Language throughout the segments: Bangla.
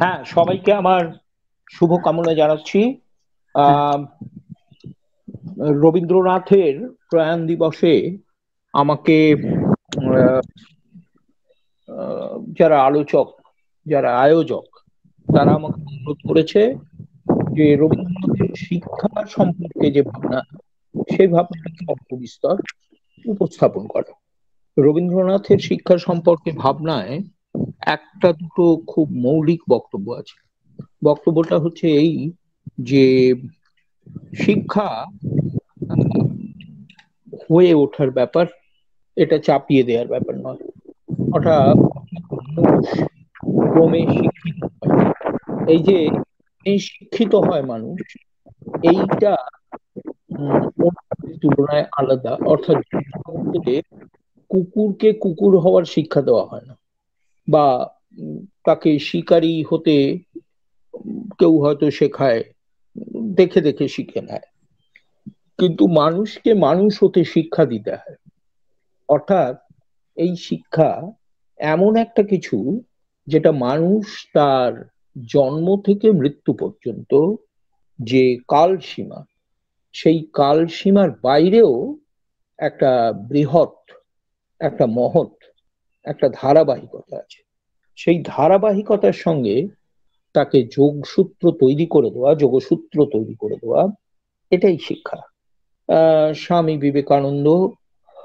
হ্যাঁ সবাইকে আমার শুভ কামনা জানাচ্ছি রবীন্দ্রনাথের প্রয়াণ দিবসে আমাকে যারা আলোচক যারা আয়োজক তারা আমাকে অনুরোধ করেছে যে রবীন্দ্রনাথের শিক্ষা সম্পর্কে যে ভাবনা সেই ভাবনাটাকে অল্প উপস্থাপন করা রবীন্দ্রনাথের শিক্ষা সম্পর্কে ভাবনায় একটা দুটো খুব মৌলিক বক্তব্য আছে বক্তব্যটা হচ্ছে এই যে শিক্ষা হয়ে ওঠার ব্যাপার এটা চাপিয়ে দেওয়ার ব্যাপার নয় ওটা ক্রমে শিক্ষিত এই যে শিক্ষিত হয় মানুষ এইটা তুলনায় আলাদা অর্থাৎ কুকুরকে কুকুর হওয়ার শিক্ষা দেওয়া হয় না বা তাকে শিকারী হতে কেউ হয়তো শেখায় দেখে দেখে শিখে নেয় কিন্তু মানুষকে মানুষ হতে শিক্ষা দিতে হয় অর্থাৎ এই শিক্ষা এমন একটা কিছু যেটা মানুষ তার জন্ম থেকে মৃত্যু পর্যন্ত যে কাল সীমা সেই কাল সীমার বাইরেও একটা বৃহৎ একটা মহৎ একটা ধারাবাহিকতা আছে সেই ধারাবাহিকতার সঙ্গে তাকে যোগসূত্র তৈরি করে দেওয়া যোগসূত্র তৈরি করে দেওয়া এটাই শিক্ষা স্বামী বিবেকানন্দ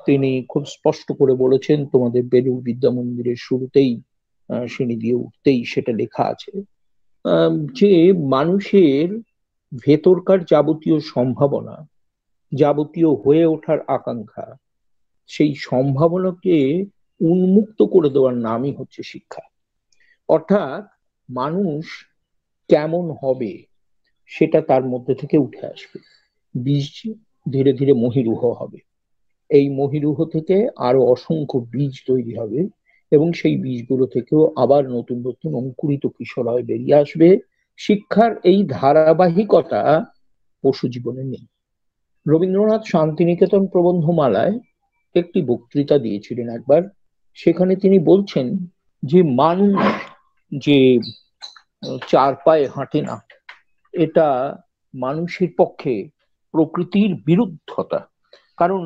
তিনি খুব স্পষ্ট করে বলেছেন তোমাদের বেলুড় বিদ্যা মন্দিরের শুরুতেই সিঁড়ি দিয়ে উঠতেই সেটা লেখা আছে যে মানুষের ভেতরকার যাবতীয় সম্ভাবনা যাবতীয় হয়ে ওঠার আকাঙ্ক্ষা সেই সম্ভাবনাকে উন্মুক্ত করে দেওয়ার নামই হচ্ছে শিক্ষা অর্থাৎ মানুষ কেমন হবে সেটা তার মধ্যে থেকে উঠে আসবে বীজ ধীরে ধীরে মহিরুহ হবে এই মহিরুহ থেকে আরো অসংখ্য বীজ তৈরি হবে এবং সেই বীজগুলো থেকেও আবার নতুন নতুন অঙ্কুরিত কিশোর হয় বেরিয়ে আসবে শিক্ষার এই ধারাবাহিকতা পশু জীবনে নেই রবীন্দ্রনাথ শান্তিনিকেতন প্রবন্ধমালায় একটি বক্তৃতা দিয়েছিলেন একবার সেখানে তিনি বলছেন যে মানুষ যে চার পায়ে হাঁটে না এটা মানুষের পক্ষে প্রকৃতির বিরুদ্ধতা কারণ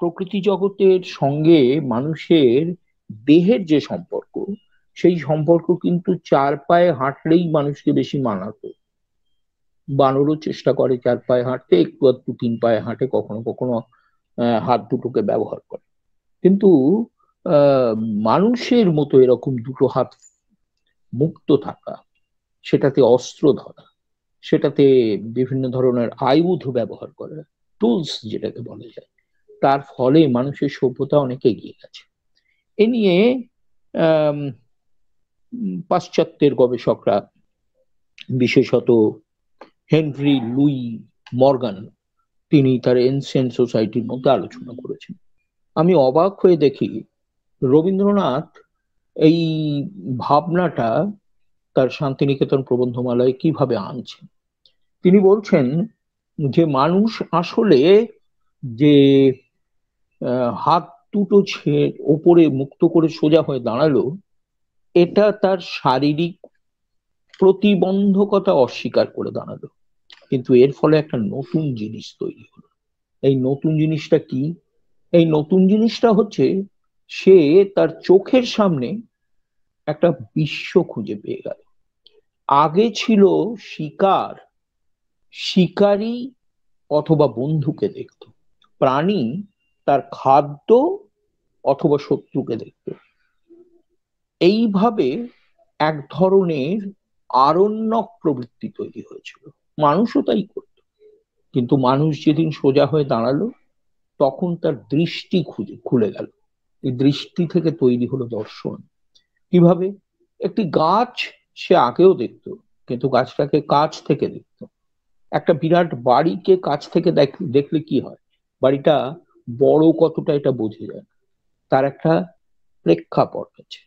প্রকৃতি জগতের সঙ্গে মানুষের দেহের যে সম্পর্ক সেই সম্পর্ক কিন্তু চার পায়ে হাঁটলেই মানুষকে বেশি মানাত বানরও চেষ্টা করে চার পায়ে হাঁটতে একটু আধটু তিন পায়ে হাঁটে কখনো কখনো হাত দুটোকে ব্যবহার করে কিন্তু মানুষের মতো এরকম দুটো হাত মুক্ত থাকা সেটাতে অস্ত্র ধরা সেটাতে বিভিন্ন ধরনের আয়ুধ ব্যবহার করা টুলস যেটাকে বলা যায় তার ফলে মানুষের সভ্যতা অনেক এগিয়ে গেছে এ নিয়ে পাশ্চাত্যের গবেষকরা বিশেষত হেনরি লুই মর্গান তিনি তার এনসেন্ট সোসাইটির মধ্যে আলোচনা করেছেন আমি অবাক হয়ে দেখি রবীন্দ্রনাথ এই ভাবনাটা তার শান্তিনিকেতন প্রবন্ধমালায় কিভাবে আনছেন তিনি বলছেন যে মানুষ আসলে যে হাত দুটো ওপরে মুক্ত করে সোজা হয়ে দাঁড়ালো এটা তার শারীরিক প্রতিবন্ধকতা অস্বীকার করে দাঁড়ালো কিন্তু এর ফলে একটা নতুন জিনিস তৈরি হলো এই নতুন জিনিসটা কি এই নতুন জিনিসটা হচ্ছে সে তার চোখের সামনে একটা বিশ্ব খুঁজে পেয়ে গেল আগে ছিল শিকার শিকারি অথবা বন্ধুকে দেখত প্রাণী তার খাদ্য অথবা শত্রুকে দেখত এইভাবে এক ধরনের আরণ্যক প্রবৃত্তি তৈরি হয়েছিল মানুষও তাই করত কিন্তু মানুষ যেদিন সোজা হয়ে দাঁড়ালো তখন তার দৃষ্টি খুঁজে খুলে গেল এই দৃষ্টি থেকে তৈরি হলো দর্শন কিভাবে একটি গাছ সে আগেও দেখত কিন্তু গাছটাকে কাছ থেকে দেখত একটা বিরাট বাড়িকে কাছ থেকে দেখলে কি হয় বাড়িটা বড় কতটা এটা বোঝে যায় তার একটা প্রেক্ষাপট আছে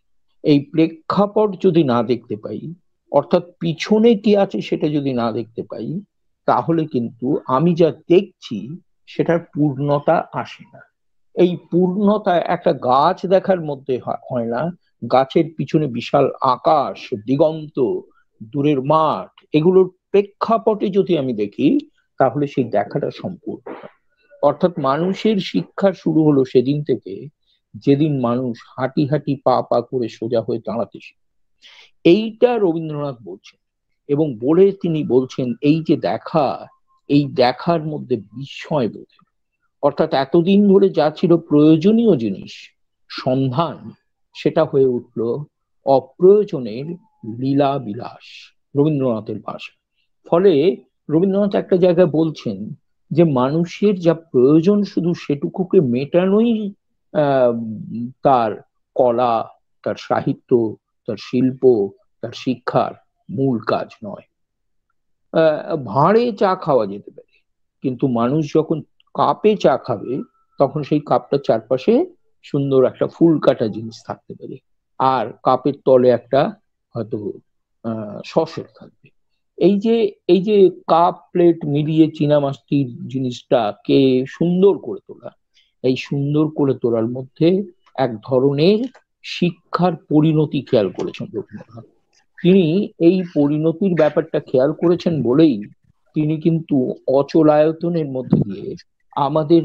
এই প্রেক্ষাপট যদি না দেখতে পাই অর্থাৎ পিছনে কি আছে সেটা যদি না দেখতে পাই তাহলে কিন্তু আমি যা দেখছি সেটার পূর্ণতা আসে না এই পূর্ণতা একটা গাছ দেখার মধ্যে হয় না গাছের পিছনে বিশাল আকাশ দিগন্ত দূরের মাঠ এগুলোর প্রেক্ষাপটে যদি আমি দেখি তাহলে সেই দেখাটা সম্পূর্ণ অর্থাৎ মানুষের শিক্ষা শুরু হলো সেদিন থেকে যেদিন মানুষ হাঁটি হাঁটি পা পা করে সোজা হয়ে দাঁড়াতে এইটা রবীন্দ্রনাথ বলছেন এবং বলে তিনি বলছেন এই যে দেখা এই দেখার মধ্যে বিস্ময় বোধে অর্থাৎ এতদিন ধরে যা ছিল প্রয়োজনীয় জিনিস সন্ধান সেটা হয়ে উঠল অপ্রয়োজনের লীলা বিলাস রবীন্দ্রনাথের ভাষা ফলে রবীন্দ্রনাথ একটা জায়গায় বলছেন যে মানুষের যা প্রয়োজন শুধু সেটুকুকে মেটানোই তার কলা তার সাহিত্য তার শিল্প তার শিক্ষার মূল কাজ নয় ভাঁড়ে চা খাওয়া যেতে পারে কিন্তু মানুষ যখন কাপে চা খাবে তখন সেই কাপটার চারপাশে সুন্দর একটা ফুল কাটা জিনিস থাকতে পারে আর কাপের তলে একটা হয়তো সসের থাকবে এই যে এই যে কাপ প্লেট মিলিয়ে জিনিসটা জিনিসটাকে সুন্দর করে তোলা এই সুন্দর করে তোলার মধ্যে এক ধরনের শিক্ষার পরিণতি খেয়াল করেছেন রবীন্দ্রনাথ তিনি এই পরিণতির ব্যাপারটা খেয়াল করেছেন বলেই তিনি কিন্তু অচলায়তনের মধ্যে দিয়ে আমাদের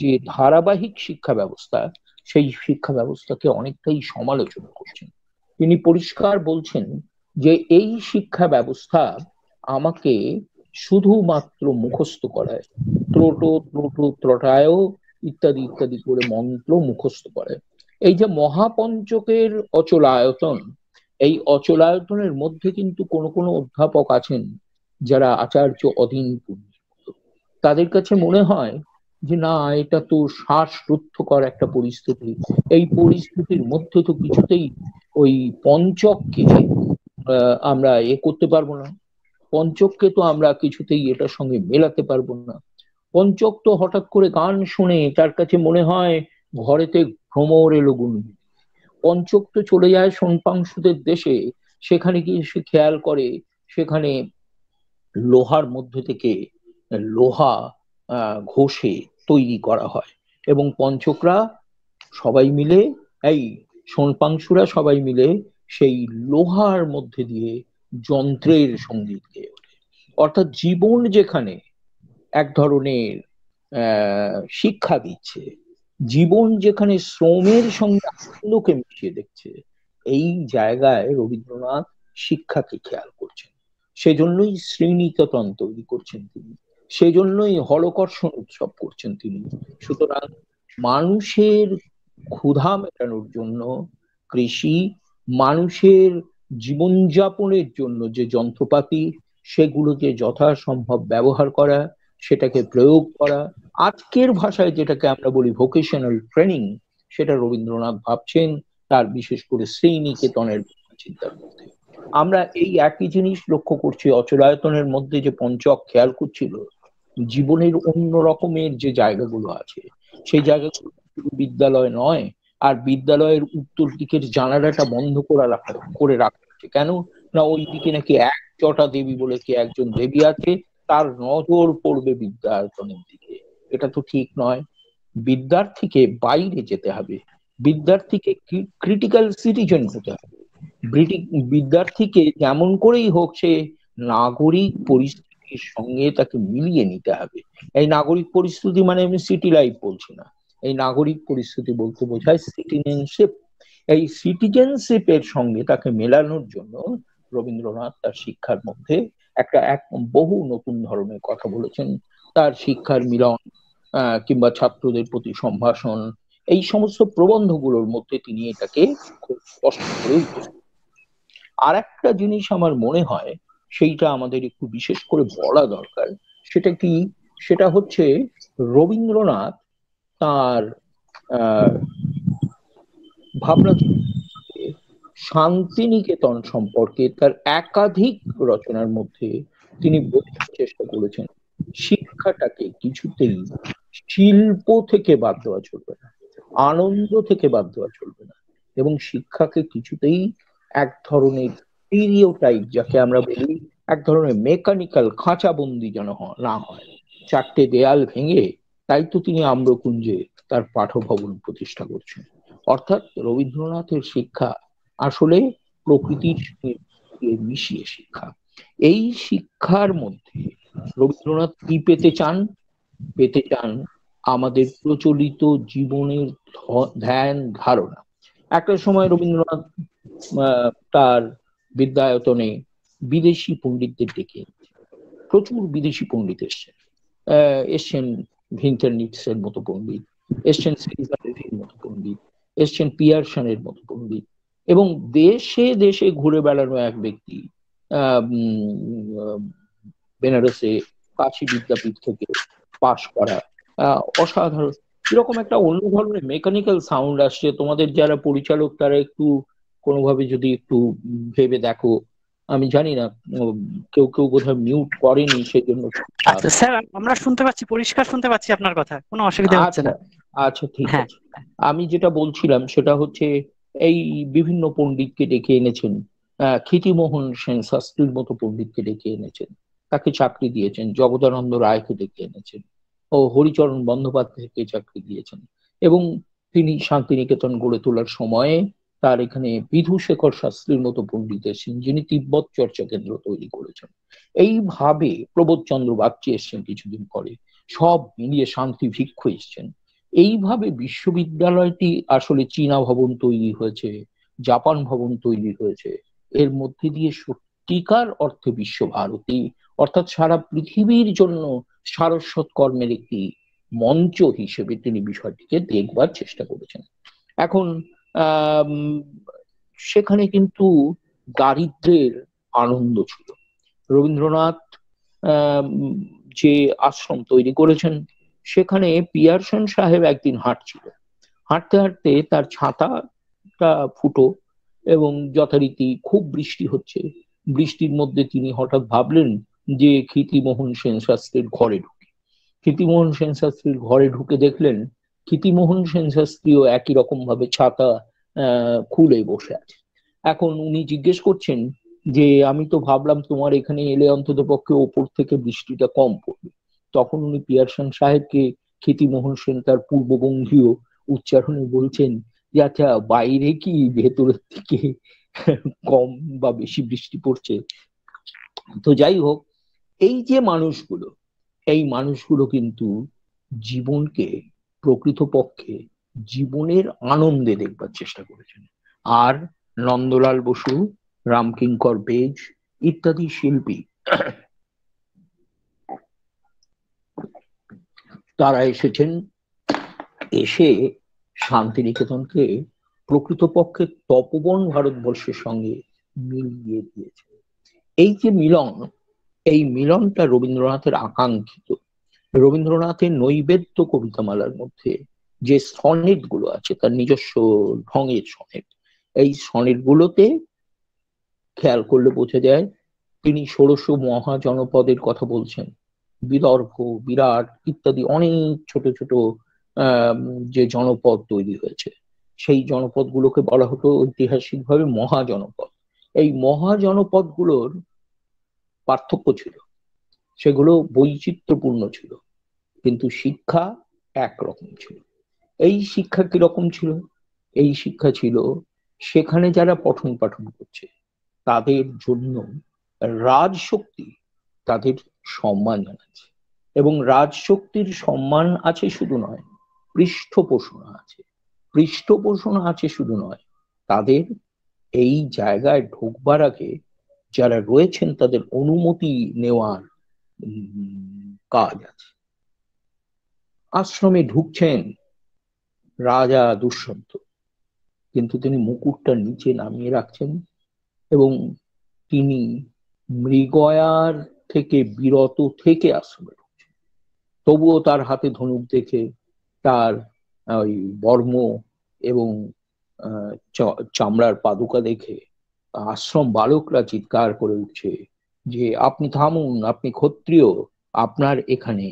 যে ধারাবাহিক শিক্ষা ব্যবস্থা সেই শিক্ষা ব্যবস্থাকে অনেকটাই সমালোচনা করছেন তিনি পরিষ্কার বলছেন যে এই শিক্ষা ব্যবস্থা আমাকে শুধুমাত্র মুখস্থ করায় ত্রোটো ত্রোটো ত্রটায় ইত্যাদি ইত্যাদি করে মন্ত্র মুখস্থ করে এই যে মহাপঞ্চকের অচলায়তন এই অচলায়তনের মধ্যে কিন্তু কোনো কোনো অধ্যাপক আছেন যারা আচার্য অধীন তাদের কাছে মনে হয় যে না এটা তো শ্বাস রুদ্ধকর একটা পরিস্থিতি এই পরিস্থিতির মধ্যে তো কিছুতেই ওই পঞ্চককে আমরা এ করতে পারবো না পঞ্চককে তো আমরা কিছুতেই এটার সঙ্গে মেলাতে পারবো না পঞ্চক তো হঠাৎ করে গান শুনে তার কাছে মনে হয় ঘরেতে ভ্রমর এলো গুণ পঞ্চক তো চলে যায় সোনপাংশুদের দেশে সেখানে গিয়ে সে খেয়াল করে সেখানে লোহার মধ্যে থেকে লোহা ঘষে তৈরি করা হয় এবং পঞ্চকরা সবাই মিলে এই সোনপাংশুরা সবাই মিলে সেই লোহার মধ্যে দিয়ে যন্ত্রের সঙ্গীত গেয়ে ওঠে অর্থাৎ জীবন যেখানে এক ধরনের শিক্ষা দিচ্ছে জীবন যেখানে শ্রমের সঙ্গে আনন্দকে মিশিয়ে দেখছে এই জায়গায় রবীন্দ্রনাথ শিক্ষাকে খেয়াল করছেন সেজন্যই শ্রেণীকতন তৈরি করছেন তিনি সেই জন্যই হলকর্ষণ উৎসব করছেন তিনি সুতরাং মানুষের ক্ষুধা মেটানোর জন্য কৃষি মানুষের জীবনযাপনের জন্য যে যন্ত্রপাতি সেগুলোকে যথাসম্ভব ব্যবহার করা সেটাকে প্রয়োগ করা আজকের ভাষায় যেটাকে আমরা বলি ভোকেশনাল ট্রেনিং সেটা রবীন্দ্রনাথ ভাবছেন তার বিশেষ করে সেই নিকেতনের চিন্তার মধ্যে আমরা এই একই জিনিস লক্ষ্য করছি অচলায়তনের মধ্যে যে পঞ্চক খেয়াল করছিল জীবনের অন্য রকমের যে জায়গাগুলো আছে সেই জায়গাগুলো বিদ্যালয় নয় আর বিদ্যালয়ের উত্তর দিকের জানালাটা বন্ধ করা রাখা করে রাখা হচ্ছে কেন না ওই দিকে নাকি এক চটা দেবী বলে কি একজন দেবী আছে তার নজর পড়বে বিদ্যায়তনের দিকে এটা তো ঠিক নয় বিদ্যার্থীকে বাইরে যেতে হবে বিদ্যার্থীকে ক্রিটিক্যাল সিটিজেন হতে হবে বিদ্যার্থীকে যেমন করেই হোক সে নাগরিক পরিস্থিতি নাগরিকের সঙ্গে তাকে মিলিয়ে নিতে হবে এই নাগরিক পরিস্থিতি মানে আমি সিটি লাইফ বলছি না এই নাগরিক পরিস্থিতি বলতে বোঝায় সিটিজেনশিপ এই সিটিজেনশিপ এর সঙ্গে তাকে মেলানোর জন্য রবীন্দ্রনাথ তার শিক্ষার মধ্যে একটা এক বহু নতুন ধরনের কথা বলেছেন তার শিক্ষার মিলন কিংবা ছাত্রদের প্রতি সম্ভাষণ এই সমস্ত প্রবন্ধগুলোর মধ্যে তিনি এটাকে খুব স্পষ্ট করে আর একটা জিনিস আমার মনে হয় সেইটা আমাদের একটু বিশেষ করে বলা দরকার সেটা কি সেটা হচ্ছে রবীন্দ্রনাথ তার ভাবনা শান্তিনিকেতন সম্পর্কে তার একাধিক রচনার মধ্যে তিনি বোঝার চেষ্টা করেছেন শিক্ষাটাকে কিছুতেই শিল্প থেকে বাদ দেওয়া চলবে না আনন্দ থেকে বাদ দেওয়া চলবে না এবং শিক্ষাকে কিছুতেই এক ধরনের স্টিরিওটাইপ যাকে আমরা বলি এক ধরনের মেকানিক্যাল খাঁচাবন্দি যেন না হয় চারটে দেয়াল ভেঙে তাই তো তিনি আম্রকুঞ্জে তার পাঠভবন প্রতিষ্ঠা করছেন অর্থাৎ রবীন্দ্রনাথের শিক্ষা আসলে প্রকৃতির মিশিয়ে শিক্ষা এই শিক্ষার মধ্যে রবীন্দ্রনাথ কি পেতে চান পেতে চান আমাদের প্রচলিত জীবনের ধ্যান ধারণা একটা সময় রবীন্দ্রনাথ তার বিদ্যায়তনে বিদেশি পণ্ডিতদের ডেকে প্রচুর বিদেশি পণ্ডিত এসছেন এসছেন ভিন্টার নিটসের মতো পণ্ডিত এসছেন সিরিজারের মতো পণ্ডিত এসছেন পিয়ারসনের মতো পণ্ডিত এবং দেশে দেশে ঘুরে বেড়ানো এক ব্যক্তি বেনারসে কাশি বিদ্যাপীঠ থেকে পাশ করা অসাধারণ এরকম একটা অন্য ধরনের মেকানিক্যাল সাউন্ড আসছে তোমাদের যারা পরিচালক তারা একটু কোনোভাবে যদি একটু ভেবে দেখো আমি জানি না কেউ কেউ বোধহয় মিউট করেনি সেই জন্য আচ্ছা, স্যার আমরা শুনতে পাচ্ছি পরিষ্কার শুনতে পাচ্ছি আপনার কথা কোনো অসুবিধা হচ্ছে না আচ্ছা, আচ্ছা ঠিক হ্যাঁ। আছে আমি যেটা বলছিলাম সেটা হচ্ছে এই বিভিন্ন পণ্ডিতকে ডেকে এনেছেন ক্ষিতিমোহন সেন শাস্ত্রীর মতো পণ্ডিতকে ডেকে এনেছেন তাকে চাকরি দিয়েছেন জগদানন্দ রায়কে ডেকে এনেছেন ও হরিচরণ বন্দ্যোপাধ্যায়কে চাকরি দিয়েছেন এবং তিনি শান্তিনিকেতন গড়ে তোলার সময়ে তার এখানে বিধু শেখর শাস্ত্রীর মতো পণ্ডিত এসেছেন যিনি তিব্বত চর্চা কেন্দ্র তৈরি করেছেন এইভাবে প্রবোধচন্দ্র বাগচি এসছেন কিছুদিন পরে সব মিলিয়ে শান্তি ভিক্ষু এসছেন এইভাবে বিশ্ববিদ্যালয়টি আসলে চীনা ভবন তৈরি হয়েছে জাপান ভবন তৈরি হয়েছে এর মধ্যে দিয়ে সত্যিকার অর্থে বিশ্বভারতী অর্থাৎ সারা পৃথিবীর জন্য সারস্বত কর্মের একটি মঞ্চ হিসেবে তিনি বিষয়টিকে দেখবার চেষ্টা করেছেন এখন সেখানে কিন্তু দারিদ্রের আনন্দ ছিল রবীন্দ্রনাথ যে আশ্রম তৈরি করেছেন সেখানে পিয়ারসন সাহেব একদিন হাঁটছিল হাঁটতে হাঁটতে তার ছাতাটা ফুটো এবং যথারীতি খুব বৃষ্টি হচ্ছে বৃষ্টির মধ্যে তিনি হঠাৎ ভাবলেন যে ক্ষিতিমোহন সেন শাস্ত্রীর ঘরে ঢুকি ক্ষিতিমোহন সেন শাস্ত্রীর ঘরে ঢুকে দেখলেন ক্ষিতিমোহন সেন শাস্ত্রীও একই রকম ভাবে ছাতা খুলে বসে আছে এখন উনি জিজ্ঞেস করছেন যে আমি তো ভাবলাম তোমার এখানে এলে অন্তত পক্ষে ওপর থেকে বৃষ্টিটা কম পড়বে তখন উনি পিয়ারসান সাহেবকে ক্ষিতিমোহন সেন তার পূর্ববঙ্গীয় উচ্চারণে বলছেন যে আচ্ছা বাইরে কি ভেতরের থেকে কম বা বেশি বৃষ্টি পড়ছে তো যাই হোক এই যে মানুষগুলো এই মানুষগুলো কিন্তু জীবনকে প্রকৃতপক্ষে জীবনের আনন্দে দেখবার চেষ্টা করেছেন আর নন্দলাল বসু রামকিঙ্কর বেজ ইত্যাদি শিল্পী তারা এসেছেন এসে শান্তিনিকেতনকে প্রকৃতপক্ষে তপবন ভারতবর্ষের সঙ্গে মিলিয়ে দিয়েছে এই যে মিলন এই মিলনটা রবীন্দ্রনাথের আকাঙ্ক্ষিত রবীন্দ্রনাথের নৈবেদ্য কবিতামালার মধ্যে যে সনেট গুলো আছে তার নিজস্ব ঢঙের সনেট এই সনেট গুলোতে খেয়াল করলে বোঝা যায় তিনি ষোড়শ মহাজনপদের কথা বলছেন বিদর্ভ বিরাট ইত্যাদি অনেক ছোট ছোট যে জনপদ তৈরি হয়েছে সেই জনপদগুলোকে বলা হতো ঐতিহাসিকভাবে মহাজনপদ এই মহাজনপদগুলোর পার্থক্য ছিল সেগুলো বৈচিত্র্যপূর্ণ ছিল কিন্তু শিক্ষা একরকম ছিল এই শিক্ষা কিরকম ছিল এই শিক্ষা ছিল সেখানে যারা পঠন পাঠন করছে তাদের জন্য রাজশক্তি তাদের সম্মান জানাচ্ছে এবং রাজশক্তির সম্মান আছে শুধু নয় পৃষ্ঠপোষণা আছে পৃষ্ঠপোষণ আছে শুধু নয় তাদের এই জায়গায় ঢুকবার আগে যারা রয়েছেন তাদের অনুমতি নেওয়ার কাজ আছে আশ্রমে ঢুকছেন রাজা দুঃশব্দ কিন্তু তিনি মুকুটটা নিচে নামিয়ে রাখছেন এবং তিনি মৃগয়ার থেকে বিরত থেকে আশ্রমে ঢুকছেন তবুও তার হাতে ধনুক দেখে তার ওই বর্ম এবং চামড়ার পাদুকা দেখে আশ্রম বালকরা চিৎকার করে উঠছে যে আপনি থামুন আপনি ক্ষত্রিয় আপনার এখানে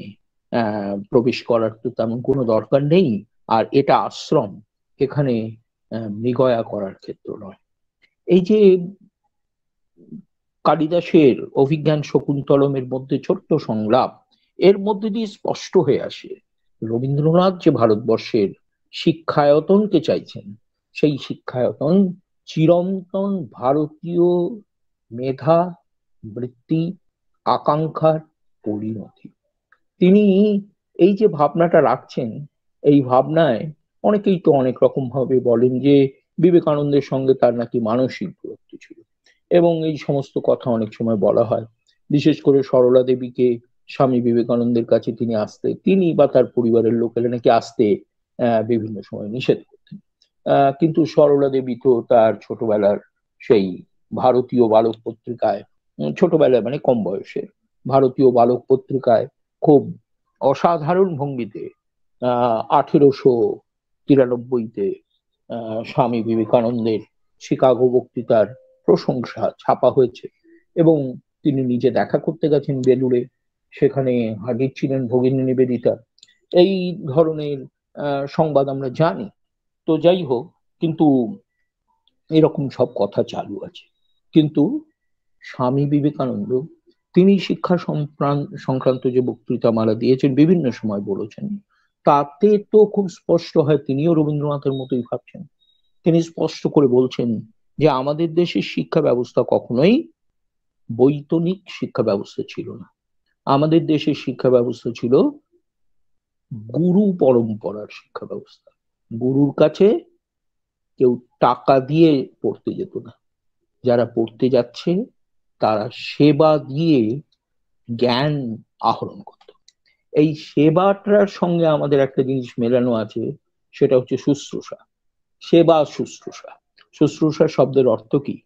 প্রবেশ করার তো তেমন কোনো দরকার নেই আর এটা আশ্রম এখানে মৃগয়া করার ক্ষেত্র নয় এই যে কালিদাসের অভিজ্ঞান শকুন্তলমের মধ্যে ছোট্ট সংলাপ এর মধ্যে দিয়ে স্পষ্ট হয়ে আসে রবীন্দ্রনাথ যে ভারতবর্ষের শিক্ষায়তনকে চাইছেন সেই শিক্ষায়তন চিরন্তন ভারতীয় মেধা বৃত্তি আকাঙ্ক্ষার পরিণতি তিনি এই যে ভাবনাটা রাখছেন এই ভাবনায় অনেকেই তো অনেক রকম ভাবে বলেন যে বিবেকানন্দের সঙ্গে তার নাকি মানসিক দূরত্ব ছিল এবং এই সমস্ত কথা অনেক সময় বলা হয় বিশেষ করে সরলা দেবীকে স্বামী বিবেকানন্দের কাছে তিনি আসতে তিনি বা তার পরিবারের লোকেরা নাকি আসতে বিভিন্ন সময় নিষেধ করতেন কিন্তু সরলা দেবী তো তার ছোটবেলার সেই ভারতীয় বালক পত্রিকায় ছোটবেলায় মানে কম বয়সে ভারতীয় বালক পত্রিকায় খুব অসাধারণ ভঙ্গিতে আহ আঠেরোশো তিরানব্বইতে স্বামী বিবেকানন্দের শিকাগো বক্তৃতার প্রশংসা ছাপা হয়েছে এবং তিনি নিজে দেখা করতে গেছেন বেলুড়ে সেখানে হাজির ছিলেন ভগিনী নিবেদিতা এই ধরনের সংবাদ আমরা জানি তো যাই হোক কিন্তু এরকম সব কথা চালু আছে কিন্তু স্বামী বিবেকানন্দ তিনি শিক্ষা সংক্রান্ত যে বক্তৃতা মারা দিয়েছেন বিভিন্ন সময় বলেছেন তাতে তো খুব স্পষ্ট হয় তিনিও রবীন্দ্রনাথের মতোই ভাবছেন তিনি স্পষ্ট করে বলছেন যে আমাদের দেশের শিক্ষা ব্যবস্থা কখনোই বৈতনিক শিক্ষা ব্যবস্থা ছিল না আমাদের দেশের শিক্ষা ব্যবস্থা ছিল গুরু পরম্পরার শিক্ষা ব্যবস্থা গুরুর কাছে কেউ টাকা দিয়ে পড়তে যেত না যারা পড়তে যাচ্ছে তারা সেবা দিয়ে জ্ঞান আহরণ করত এই সেবাটার সঙ্গে আমাদের একটা জিনিস মেলানো আছে সেটা হচ্ছে শুশ্রূষা সেবা শুশ্রূষা শুশ্রূষা শব্দের অর্থ কি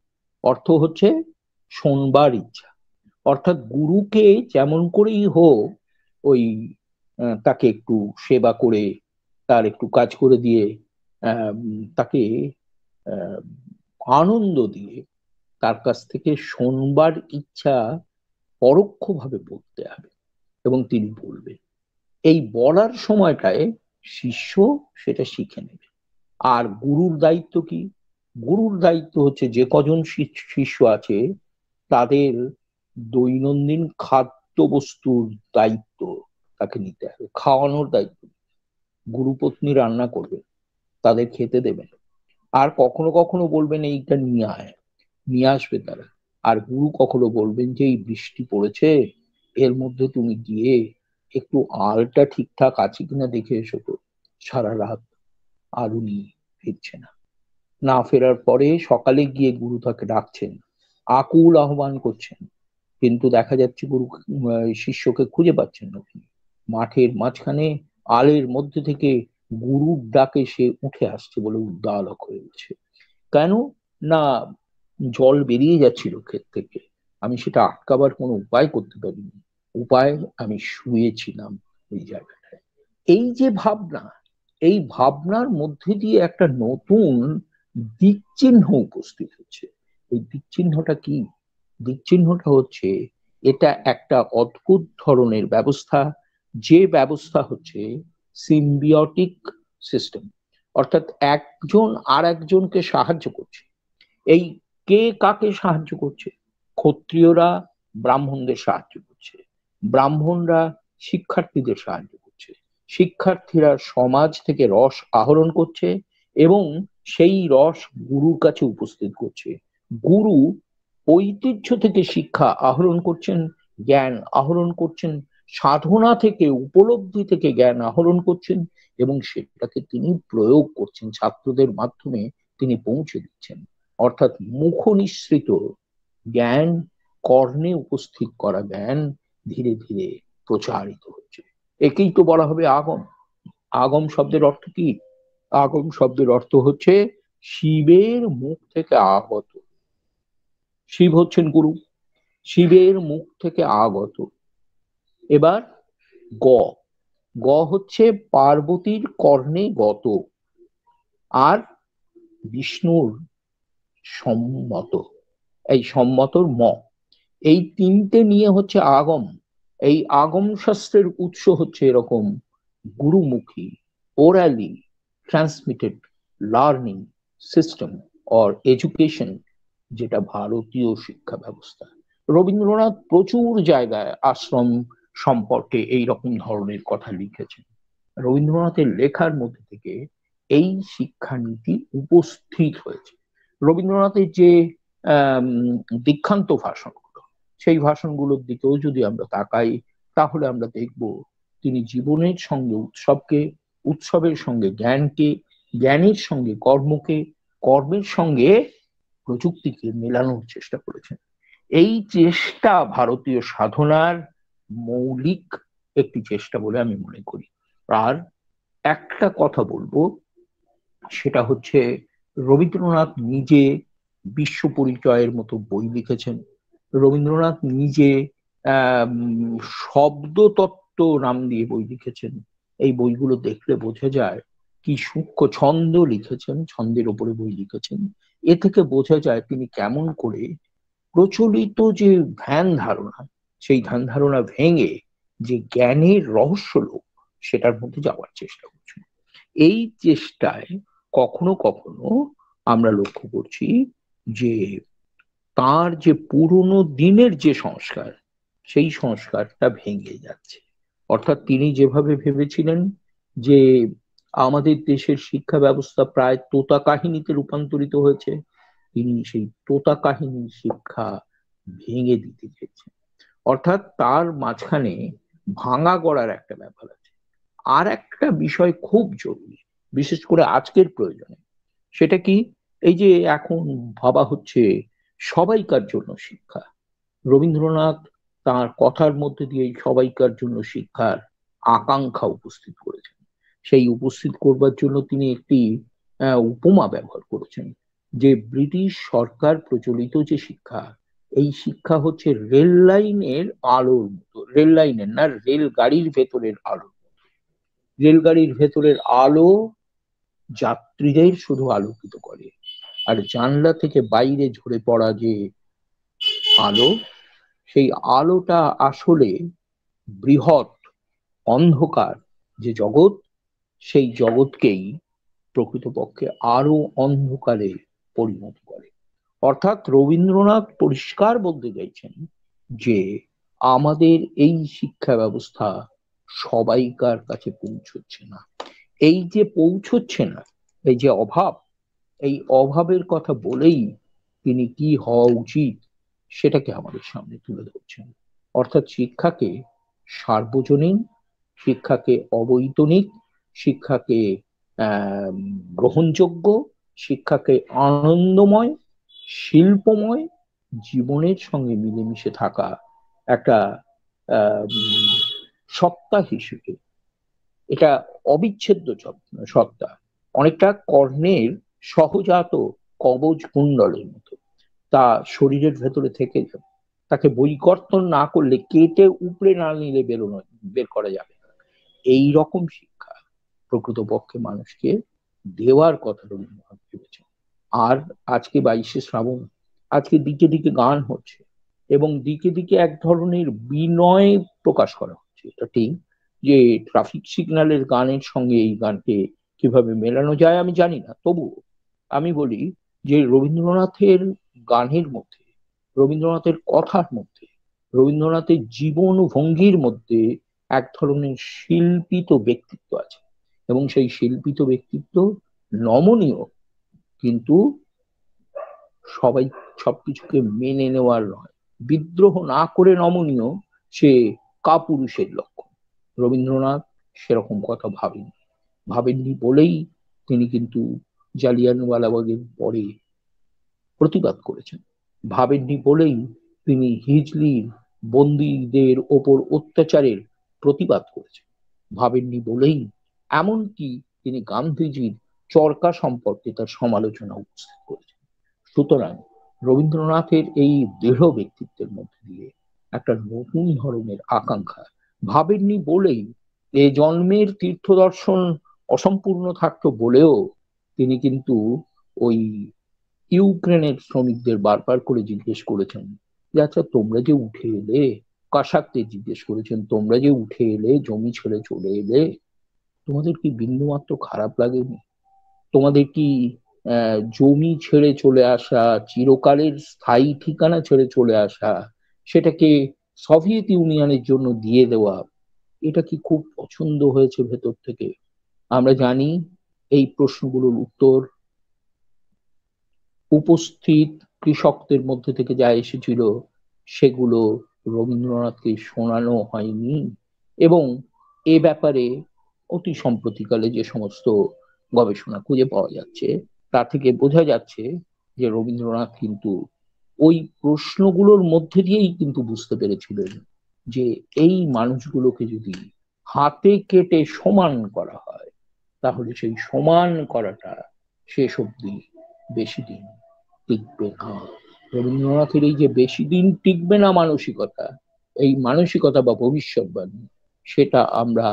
অর্থ হচ্ছে শোনবার ইচ্ছা অর্থাৎ গুরুকে যেমন করেই হোক ওই তাকে একটু সেবা করে তার একটু কাজ করে দিয়ে তাকে আনন্দ দিয়ে তার কাছ থেকে শোনবার ইচ্ছা পরোক্ষভাবে বলতে হবে এবং তিনি বলবেন এই বলার সময়টায় শিষ্য সেটা শিখে নেবে আর গুরুর দায়িত্ব কি গুরুর দায়িত্ব হচ্ছে যে কজন শিষ্য আছে তাদের দৈনন্দিন খাদ্য বস্তুর দায়িত্ব তাকে নিতে হবে খাওয়ানোর দায়িত্ব গুরুপত্নী রান্না করবেন তাদের খেতে দেবেন আর কখনো কখনো বলবেন এইটা নিয়ে আয় নিয়ে আসবে তারা আর গুরু কখনো বলবেন যে এই বৃষ্টি পড়েছে এর মধ্যে তুমি গিয়ে একটু আলটা ঠিকঠাক আছে কিনা দেখে এসো তো সারা রাত আর ফিরছে না না ফেরার পরে সকালে গিয়ে গুরু তাকে ডাকছেন আকুল আহ্বান করছেন কিন্তু দেখা যাচ্ছে গুরু শিষ্যকে খুঁজে পাচ্ছেন না মাঠের মাঝখানে আলের মধ্যে থেকে গুরুর ডাকে সে উঠে আসছে বলে উদ্দালক হয়ে উঠছে কেন না জল বেরিয়ে যাচ্ছিল ক্ষেত থেকে আমি সেটা আটকাবার কোনো উপায় করতে পারিনি উপায় আমি শুয়েছিলাম ওই জায়গাটায় এই যে ভাবনা এই ভাবনার মধ্যে দিয়ে একটা নতুন দিকচিহ্ন উপস্থিত হচ্ছে এই দিকচিহ্নটা কি দিকচিহ্নটা হচ্ছে এটা একটা অদ্ভুত ধরনের ব্যবস্থা যে ব্যবস্থা হচ্ছে সিম্বিওটিক সিস্টেম অর্থাৎ একজন আর একজনকে সাহায্য করছে এই কে কাকে সাহায্য করছে ক্ষত্রিয়রা ব্রাহ্মণদের সাহায্য করছে ব্রাহ্মণরা শিক্ষার্থীদের সাহায্য করছে শিক্ষার্থীরা সমাজ থেকে রস আহরণ করছে এবং সেই রস গুরুর কাছে উপস্থিত করছে গুরু ঐতিহ্য থেকে শিক্ষা আহরণ করছেন জ্ঞান আহরণ করছেন সাধনা থেকে উপলব্ধি থেকে জ্ঞান আহরণ করছেন এবং সেটাকে তিনি প্রয়োগ করছেন ছাত্রদের মাধ্যমে তিনি পৌঁছে দিচ্ছেন অর্থাৎ মুখ নিঃসৃত জ্ঞান কর্ণে উপস্থিত করা জ্ঞান ধীরে ধীরে প্রচারিত হচ্ছে একেই তো বলা হবে আগম আগম শব্দের অর্থ কি আগম শব্দের অর্থ হচ্ছে শিবের মুখ থেকে আগত শিব হচ্ছেন গুরু শিবের মুখ থেকে আগত এবার গ গ হচ্ছে পার্বতীর কর্ণে গত আর বিষ্ণুর সম্মত এই সম্মতর ম এই তিনটে নিয়ে হচ্ছে আগম এই আগম শাস্ত্রের উৎস হচ্ছে এরকম গুরুমুখী orally transmitted learning system or education যেটা ভারতীয় শিক্ষা ব্যবস্থা রবীন্দ্রনাথ প্রচুর জায়গায় আশ্রম সম্পর্কে এই রকম ধরনের কথা লিখেছেন রবীন্দ্রনাথের লেখার মধ্যে থেকে এই শিক্ষানীতি উপস্থিত হয়েছে রবীন্দ্রনাথের যে দীক্ষান্ত ভাষণগুলো সেই ভাষণগুলোর দিকেও যদি আমরা তাকাই তাহলে আমরা দেখব তিনি জীবনের সঙ্গে উৎসবকে উৎসবের সঙ্গে জ্ঞানকে জ্ঞানের সঙ্গে কর্মকে কর্মের সঙ্গে প্রযুক্তিকে মেলানোর চেষ্টা করেছেন এই চেষ্টা ভারতীয় সাধনার মৌলিক একটি চেষ্টা বলে আমি মনে করি আর একটা কথা বলবো সেটা হচ্ছে রবীন্দ্রনাথ নিজে বিশ্ব পরিচয়ের মতো বই লিখেছেন রবীন্দ্রনাথ নিজে শব্দতত্ত্ব নাম দিয়ে বই লিখেছেন এই বইগুলো দেখলে বোঝা যায় কি সূক্ষ্ম ছন্দ লিখেছেন ছন্দের ওপরে বই লিখেছেন এ থেকে বোঝা যায় তিনি কেমন করে প্রচলিত যে ধ্যান ধারণা সেই ধ্যান ধারণা ভেঙে যে জ্ঞানের রহস্য লোক সেটার মধ্যে যাওয়ার চেষ্টা করছেন এই চেষ্টায় কখনো কখনো আমরা লক্ষ্য করছি যে তার যে পুরনো দিনের যে সংস্কার সেই সংস্কারটা ভেঙে যাচ্ছে অর্থাৎ তিনি যেভাবে ভেবেছিলেন যে আমাদের দেশের শিক্ষা ব্যবস্থা প্রায় তোতা কাহিনীতে রূপান্তরিত হয়েছে তিনি সেই তোতা কাহিনী শিক্ষা ভেঙে দিতে চেয়েছেন অর্থাৎ তার মাঝখানে ভাঙা গড়ার একটা ব্যাপার আছে আর একটা বিষয় খুব জরুরি বিশেষ করে আজকের প্রয়োজনে সেটা কি এই যে এখন ভাবা হচ্ছে সবাইকার জন্য শিক্ষা রবীন্দ্রনাথ তার কথার মধ্যে দিয়ে সবাইকার জন্য শিক্ষার আকাঙ্ক্ষা উপস্থিত করেছেন সেই উপস্থিত করবার জন্য তিনি একটি উপমা ব্যবহার করেছেন যে ব্রিটিশ সরকার প্রচলিত যে শিক্ষা এই শিক্ষা হচ্ছে রেল লাইনের আলোর মতো রেল লাইনের না রেল গাড়ির ভেতরের আলো রেলগাড়ির ভেতরের আলো যাত্রীদের শুধু আলোকিত করে আর জানলা থেকে বাইরে ঝরে পড়া যে আলো সেই আলোটা আসলে বৃহৎ অন্ধকার যে জগৎ সেই জগৎকেই প্রকৃতপক্ষে আরো অন্ধকারে পরিণত করে অর্থাৎ রবীন্দ্রনাথ পরিষ্কার বলতে চাইছেন যে আমাদের এই শিক্ষা ব্যবস্থা সবাইকার কাছে পৌঁছচ্ছে না এই যে পৌঁছচ্ছে না এই যে অভাব এই অভাবের কথা বলেই তিনি কি হওয়া উচিত সেটাকে আমাদের সামনে তুলে ধরছেন অর্থাৎ শিক্ষাকে সার্বজনীন শিক্ষাকে অবৈতনিক শিক্ষাকে গ্রহণযোগ্য শিক্ষাকে আনন্দময় শিল্পময় জীবনের সঙ্গে মিলেমিশে থাকা একটা সত্তা হিসেবে এটা অবিচ্ছেদ্য সত্তা অনেকটা কর্ণের সহজাত কবজ কুণ্ডলের মতো তা শরীরের ভেতরে থেকে যাবে তাকে বৈকর্তন না করলে কেটে উপরে না নিলে বেরোনো বের করা যাবে এই রকম শিক্ষা প্রকৃতপক্ষে মানুষকে দেওয়ার কথা রবীন্দ্রনাথ ভেবেছেন আর আজকে বাইশে শ্রাবণ আজকে দিকে দিকে গান হচ্ছে এবং দিকে দিকে এক ধরনের বিনয় প্রকাশ করা হচ্ছে এটা ঠিক যে ট্রাফিক সিগন্যালের গানের সঙ্গে এই গানকে কিভাবে মেলানো যায় আমি জানি না তবু আমি বলি যে রবীন্দ্রনাথের গানের মধ্যে রবীন্দ্রনাথের কথার মধ্যে রবীন্দ্রনাথের জীবন ভঙ্গির মধ্যে এক ধরনের শিল্পিত ব্যক্তিত্ব আছে এবং সেই শিল্পিত ব্যক্তিত্ব নমনীয় কিন্তু সবাই সবকিছুকে মেনে নেওয়ার নয় বিদ্রোহ না করে নমনীয় সে কাপুরুষের লক্ষ্য রবীন্দ্রনাথ সেরকম কথা ভাবেন ভাবেননি বলেই তিনি কিন্তু জালিয়ানওয়ালাবাগের পরে প্রতিবাদ করেছেন ভাবেননি বলেই তিনি হিজলির বন্দীদের ওপর অত্যাচারের প্রতিবাদ করেছেন ভাবেননি বলেই এমনকি তিনি গান্ধীজির চরকা সম্পর্কে তার সমালোচনা উপস্থিত করেছেন সুতরাং রবীন্দ্রনাথের এই দৃঢ় ব্যক্তিত্বের মধ্যে দিয়ে একটা নতুন ধরনের আকাঙ্ক্ষা ভাবেননি বলেই এ জন্মের তীর্থ দর্শন অসম্পূর্ণ থাকতো বলেও তিনি কিন্তু ওই ইউক্রেনের শ্রমিকদের বারবার করে জিজ্ঞেস করেছেন যে আচ্ছা তোমরা যে উঠে এলে কাশাককে জিজ্ঞেস করেছেন তোমরা যে উঠে এলে জমি ছেড়ে চলে এলে তোমাদের কি বিন্দুমাত্র খারাপ লাগেনি তোমাদের কি জমি ছেড়ে চলে আসা চিরকালের স্থায়ী ঠিকানা ছেড়ে চলে আসা সেটাকে সোভিয়েত ইউনিয়নের জন্য দিয়ে দেওয়া এটা কি খুব পছন্দ হয়েছে ভেতর থেকে আমরা জানি এই প্রশ্নগুলোর উত্তর উপস্থিত কৃষকদের মধ্যে থেকে যা এসেছিল সেগুলো রবীন্দ্রনাথকে শোনানো হয়নি এবং এ ব্যাপারে অতি সম্প্রতিকালে যে সমস্ত গবেষণা খুঁজে পাওয়া যাচ্ছে তা থেকে বোঝা যাচ্ছে যে রবীন্দ্রনাথ কিন্তু ওই প্রশ্নগুলোর মধ্যে দিয়েই কিন্তু বুঝতে পেরেছিলেন যে এই মানুষগুলোকে যদি হাতে কেটে সমান করা হয় তাহলে সেই সমান করাটা শেষ অব্দি বেশি দিন টিকবে না রবীন্দ্রনাথের এই যে বেশি দিন টিকবে না মানসিকতা এই মানসিকতা বা ভবিষ্যৎবাণী সেটা আমরা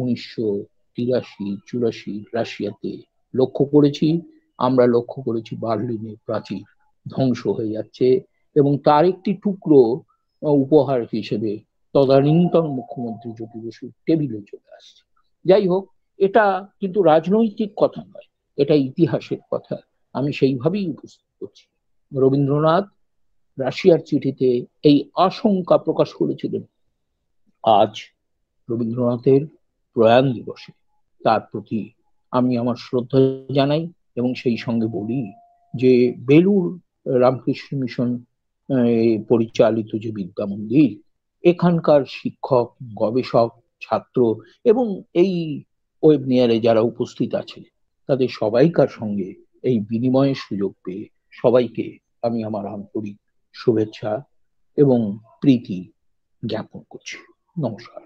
উনিশশো তিরাশি চুরাশি রাশিয়াতে লক্ষ্য করেছি আমরা লক্ষ্য করেছি বার্লিনে প্রাচীর ধ্বংস হয়ে যাচ্ছে এবং তার একটি টুকরো উপহার হিসেবে তদানীন্তন মুখ্যমন্ত্রী জ্যোতি বসুর টেবিলে চলে আসছে যাই হোক এটা কিন্তু রাজনৈতিক কথা নয় এটা ইতিহাসের কথা আমি সেইভাবেই উপস্থিত করছি রবীন্দ্রনাথ রাশিয়ার চিঠিতে এই আশঙ্কা প্রকাশ করেছিলেন আজ রবীন্দ্রনাথের প্রয়াণ দিবসে তার প্রতি আমি আমার শ্রদ্ধা জানাই এবং সেই সঙ্গে বলি যে বেলুড় রামকৃষ্ণ মিশন পরিচালিত যে বিদ্যা মন্দির এখানকার শিক্ষক গবেষক ছাত্র এবং এই ওয়েব নিয়ারে যারা উপস্থিত আছে তাদের সবাইকার সঙ্গে এই বিনিময়ের সুযোগ পেয়ে সবাইকে আমি আমার আন্তরিক শুভেচ্ছা এবং প্রীতি জ্ঞাপন করছি নমস্কার